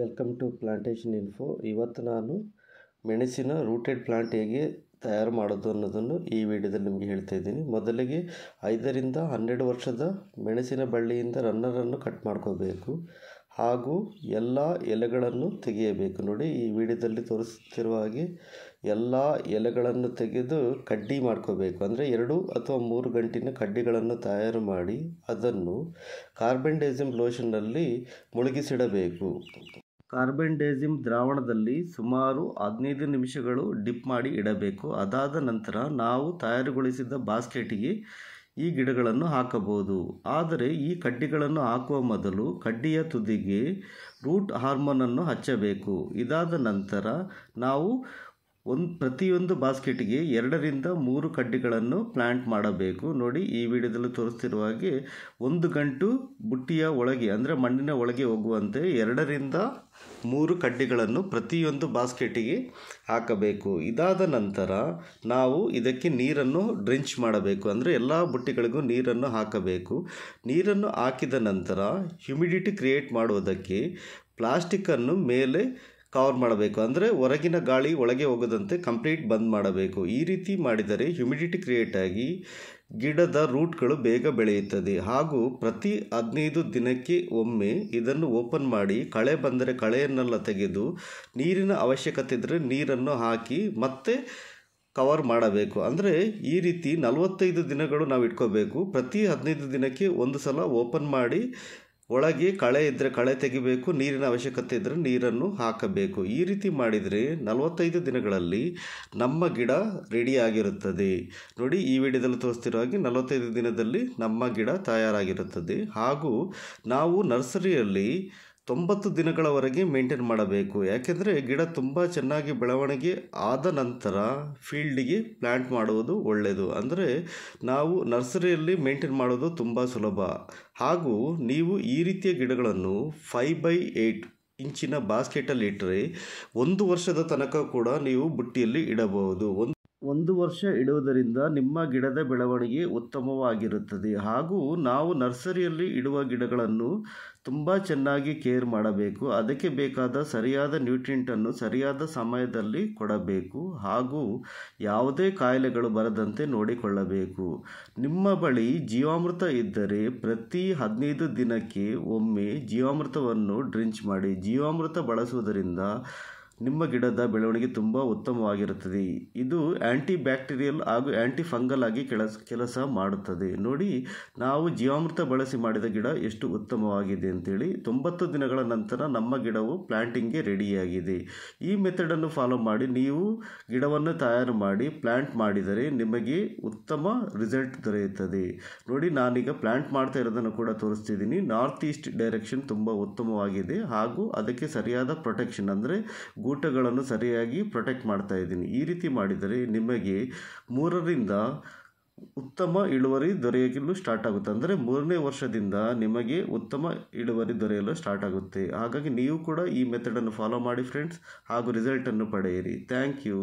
welcome to plantation info ಇವತ್ತು ನಾನು ಮೆಣಸಿನ ರೂಟೆಡ್ ಪ್ಲಾಂಟ್ ಹೇಗೆ ತಯಾರು ಮಾಡೋದು ಅನ್ನೋದನ್ನು ಈ ವಿಡಿಯೋದಲ್ಲಿ ನಿಮಗೆ ಹೇಳ್ತಾ ಇದ್ದೀನಿ ಮೊದಲಿಗೆ ಐದರಿಂದ ಹನ್ನೆರಡು ವರ್ಷದ ಮೆಣಸಿನ ಬಳ್ಳಿಯಿಂದ ರನ್ನರನ್ನು ಕಟ್ ಮಾಡ್ಕೋಬೇಕು ಹಾಗೂ ಎಲ್ಲ ಎಲೆಗಳನ್ನು ತೆಗೆಯಬೇಕು ನೋಡಿ ಈ ವಿಡಿಯೋದಲ್ಲಿ ತೋರಿಸುತ್ತಿರುವ ಹಾಗೆ ಎಲ್ಲ ಎಲೆಗಳನ್ನು ತೆಗೆದು ಕಡ್ಡಿ ಮಾಡ್ಕೋಬೇಕು ಅಂದರೆ ಎರಡು ಅಥವಾ ಮೂರು ಗಂಟಿನ ಕಡ್ಡಿಗಳನ್ನು ತಯಾರು ಮಾಡಿ ಅದನ್ನು ಕಾರ್ಬೆಂಡೇಸಿಮ್ ಲೋಷನ್ನಲ್ಲಿ ಮುಳುಗಿಸಿಡಬೇಕು ಡೈಸಿಮ್ ದ್ರಾವಣದಲ್ಲಿ ಸುಮಾರು ಹದಿನೈದು ನಿಮಿಷಗಳು ಡಿಪ್ ಮಾಡಿ ಇಡಬೇಕು ಅದಾದ ನಂತರ ನಾವು ತಯಾರುಗೊಳಿಸಿದ ಬಾಸ್ಕೆಟಿಗೆ ಈ ಗಿಡಗಳನ್ನು ಹಾಕಬಹುದು ಆದರೆ ಈ ಕಡ್ಡಿಗಳನ್ನು ಹಾಕುವ ಮೊದಲು ಕಡ್ಡಿಯ ತುದಿಗೆ ರೂಟ್ ಹಾರ್ಮೋನನ್ನು ಹಚ್ಚಬೇಕು ಇದಾದ ನಂತರ ನಾವು ಒಂದು ಪ್ರತಿಯೊಂದು ಬಾಸ್ಕೆಟ್ಗೆ ಎರಡರಿಂದ ಮೂರು ಕಡ್ಡಿಗಳನ್ನು ಪ್ಲ್ಯಾಂಟ್ ಮಾಡಬೇಕು ನೋಡಿ ಈ ವಿಡಿಯೋದಲ್ಲಿ ತೋರಿಸ್ತಿರುವ ಹಾಗೆ ಒಂದು ಗಂಟು ಬುಟ್ಟಿಯ ಒಳಗೆ ಅಂದರೆ ಮಣ್ಣಿನ ಒಳಗೆ ಹೋಗುವಂತೆ ಎರಡರಿಂದ ಮೂರು ಕಡ್ಡಿಗಳನ್ನು ಪ್ರತಿಯೊಂದು ಬಾಸ್ಕೆಟಿಗೆ ಹಾಕಬೇಕು ಇದಾದ ನಂತರ ನಾವು ಇದಕ್ಕೆ ನೀರನ್ನು ಡ್ರಿಂಚ್ ಮಾಡಬೇಕು ಅಂದರೆ ಎಲ್ಲ ಬುಟ್ಟಿಗಳಿಗೂ ನೀರನ್ನು ಹಾಕಬೇಕು ನೀರನ್ನು ಹಾಕಿದ ನಂತರ ಹ್ಯುಮಿಡಿಟಿ ಕ್ರಿಯೇಟ್ ಮಾಡುವುದಕ್ಕೆ ಪ್ಲಾಸ್ಟಿಕ್ಕನ್ನು ಮೇಲೆ ಕವರ್ ಮಾಡಬೇಕು ಅಂದರೆ ಹೊರಗಿನ ಗಾಳಿ ಒಳಗೆ ಹೋಗದಂತೆ ಕಂಪ್ಲೀಟ್ ಬಂದ್ ಮಾಡಬೇಕು ಈ ರೀತಿ ಮಾಡಿದರೆ ಹ್ಯುಮಿಡಿಟಿ ಕ್ರಿಯೇಟ್ ಆಗಿ ಗಿಡದ ರೂಟ್ಗಳು ಬೇಗ ಬೆಳೆಯುತ್ತದೆ ಹಾಗೂ ಪ್ರತಿ ಹದಿನೈದು ದಿನಕ್ಕೆ ಒಮ್ಮೆ ಇದನ್ನು ಓಪನ್ ಮಾಡಿ ಕಳೆ ಬಂದರೆ ಕಳೆಯನ್ನೆಲ್ಲ ತೆಗೆದು ನೀರಿನ ಅವಶ್ಯಕತೆ ಇದ್ದರೆ ನೀರನ್ನು ಹಾಕಿ ಮತ್ತೆ ಕವರ್ ಮಾಡಬೇಕು ಅಂದರೆ ಈ ರೀತಿ ನಲವತ್ತೈದು ದಿನಗಳು ನಾವು ಇಟ್ಕೋಬೇಕು ಪ್ರತಿ ಹದಿನೈದು ದಿನಕ್ಕೆ ಒಂದು ಸಲ ಓಪನ್ ಮಾಡಿ ಒಳಗೆ ಕಳೆ ಇದ್ದರೆ ಕಳೆ ತೆಗಿಬೇಕು ನೀರಿನ ಅವಶ್ಯಕತೆ ಇದ್ದರೆ ನೀರನ್ನು ಹಾಕಬೇಕು ಈ ರೀತಿ ಮಾಡಿದರೆ ನಲವತ್ತೈದು ದಿನಗಳಲ್ಲಿ ನಮ್ಮ ಗಿಡ ರೆಡಿಯಾಗಿರುತ್ತದೆ ನೋಡಿ ಈ ವಿಡಿಯೋದಲ್ಲಿ ತೋರಿಸ್ತಿರೋ ಹಾಗೆ ನಲವತ್ತೈದು ದಿನದಲ್ಲಿ ನಮ್ಮ ಗಿಡ ತಯಾರಾಗಿರುತ್ತದೆ ಹಾಗೂ ನಾವು ನರ್ಸರಿಯಲ್ಲಿ ತೊಂಬತ್ತು ದಿನಗಳವರೆಗೆ ಮೇಂಟೈನ್ ಮಾಡಬೇಕು ಯಾಕೆಂದರೆ ಗಿಡ ತುಂಬ ಚೆನ್ನಾಗಿ ಬೆಳವಣಿಗೆ ಆದ ನಂತರ ಫೀಲ್ಡಿಗೆ ಪ್ಲ್ಯಾಂಟ್ ಮಾಡುವುದು ಒಳ್ಳೆಯದು ಅಂದರೆ ನಾವು ನರ್ಸರಿಯಲ್ಲಿ ಮೇಂಟೈನ್ ಮಾಡೋದು ತುಂಬ ಸುಲಭ ಹಾಗೂ ನೀವು ಈ ರೀತಿಯ ಗಿಡಗಳನ್ನು ಫೈ ಬೈ ಏಯ್ಟ್ ಇಂಚಿನ ಬಾಸ್ಕೆಟಲ್ಲಿ ಇಟ್ಟರೆ ಒಂದು ವರ್ಷದ ತನಕ ಕೂಡ ನೀವು ಬುಟ್ಟಿಯಲ್ಲಿ ಇಡಬಹುದು ಒಂದು ಒಂದು ವರ್ಷ ಇಡುವುದರಿಂದ ನಿಮ್ಮ ಗಿಡದ ಬೆಳವಣಿಗೆ ಉತ್ತಮವಾಗಿರುತ್ತದೆ ಹಾಗೂ ನಾವು ನರ್ಸರಿಯಲ್ಲಿ ಇಡುವ ಗಿಡಗಳನ್ನು ತುಂಬ ಚೆನ್ನಾಗಿ ಕೇರ್ ಮಾಡಬೇಕು ಅದಕ್ಕೆ ಬೇಕಾದ ಸರಿಯಾದ ನ್ಯೂಟ್ರಿಂಟನ್ನು ಸರಿಯಾದ ಸಮಯದಲ್ಲಿ ಕೊಡಬೇಕು ಹಾಗೂ ಯಾವುದೇ ಕಾಯಿಲೆಗಳು ಬರದಂತೆ ನೋಡಿಕೊಳ್ಳಬೇಕು ನಿಮ್ಮ ಬಳಿ ಜೀವಾಮೃತ ಇದ್ದರೆ ಪ್ರತಿ ಹದಿನೈದು ದಿನಕ್ಕೆ ಒಮ್ಮೆ ಜೀವಾಮೃತವನ್ನು ಡ್ರಿಂಚ್ ಮಾಡಿ ಜೀವಾಮೃತ ಬಳಸುವುದರಿಂದ ನಿಮ್ಮ ಗಿಡದ ಬೆಳವಣಿಗೆ ತುಂಬ ಉತ್ತಮವಾಗಿರುತ್ತದೆ ಇದು ಆ್ಯಂಟಿ ಬ್ಯಾಕ್ಟೀರಿಯಲ್ ಹಾಗೂ ಆ್ಯಂಟಿ ಫಂಗಲ್ ಆಗಿ ಕೆಲಸ ಕೆಲಸ ಮಾಡುತ್ತದೆ ನೋಡಿ ನಾವು ಜೀವಾಮೃತ ಬಳಸಿ ಮಾಡಿದ ಗಿಡ ಎಷ್ಟು ಉತ್ತಮವಾಗಿದೆ ಅಂತೇಳಿ ತೊಂಬತ್ತು ದಿನಗಳ ನಂತರ ನಮ್ಮ ಗಿಡವು ಪ್ಲ್ಯಾಂಟಿಂಗ್ಗೆ ರೆಡಿಯಾಗಿದೆ ಈ ಮೆಥಡನ್ನು ಫಾಲೋ ಮಾಡಿ ನೀವು ಗಿಡವನ್ನು ತಯಾರು ಮಾಡಿ ಪ್ಲ್ಯಾಂಟ್ ಮಾಡಿದರೆ ನಿಮಗೆ ಉತ್ತಮ ರಿಸಲ್ಟ್ ದೊರೆಯುತ್ತದೆ ನೋಡಿ ನಾನೀಗ ಪ್ಲ್ಯಾಂಟ್ ಮಾಡ್ತಾ ಇರೋದನ್ನು ಕೂಡ ತೋರಿಸ್ತಿದ್ದೀನಿ ನಾರ್ತ್ ಈಸ್ಟ್ ಡೈರೆಕ್ಷನ್ ತುಂಬ ಉತ್ತಮವಾಗಿದೆ ಹಾಗೂ ಅದಕ್ಕೆ ಸರಿಯಾದ ಪ್ರೊಟೆಕ್ಷನ್ ಅಂದರೆ ಗೂಟಗಳನ್ನು ಸರಿಯಾಗಿ ಪ್ರೊಟೆಕ್ಟ್ ಮಾಡ್ತಾ ಇದ್ದೀನಿ ಈ ರೀತಿ ಮಾಡಿದರೆ ನಿಮಗೆ ಮೂರರಿಂದ ಉತ್ತಮ ಇಳುವರಿ ದೊರೆಯಲು ಸ್ಟಾರ್ಟ್ ಆಗುತ್ತೆ ಅಂದರೆ ಮೂರನೇ ವರ್ಷದಿಂದ ನಿಮಗೆ ಉತ್ತಮ ಇಳುವರಿ ದೊರೆಯಲು ಸ್ಟಾರ್ಟ್ ಆಗುತ್ತೆ ಹಾಗಾಗಿ ನೀವು ಕೂಡ ಈ ಮೆಥಡನ್ನು ಫಾಲೋ ಮಾಡಿ ಫ್ರೆಂಡ್ಸ್ ಹಾಗೂ ರಿಸಲ್ಟನ್ನು ಪಡೆಯಿರಿ ಥ್ಯಾಂಕ್ ಯು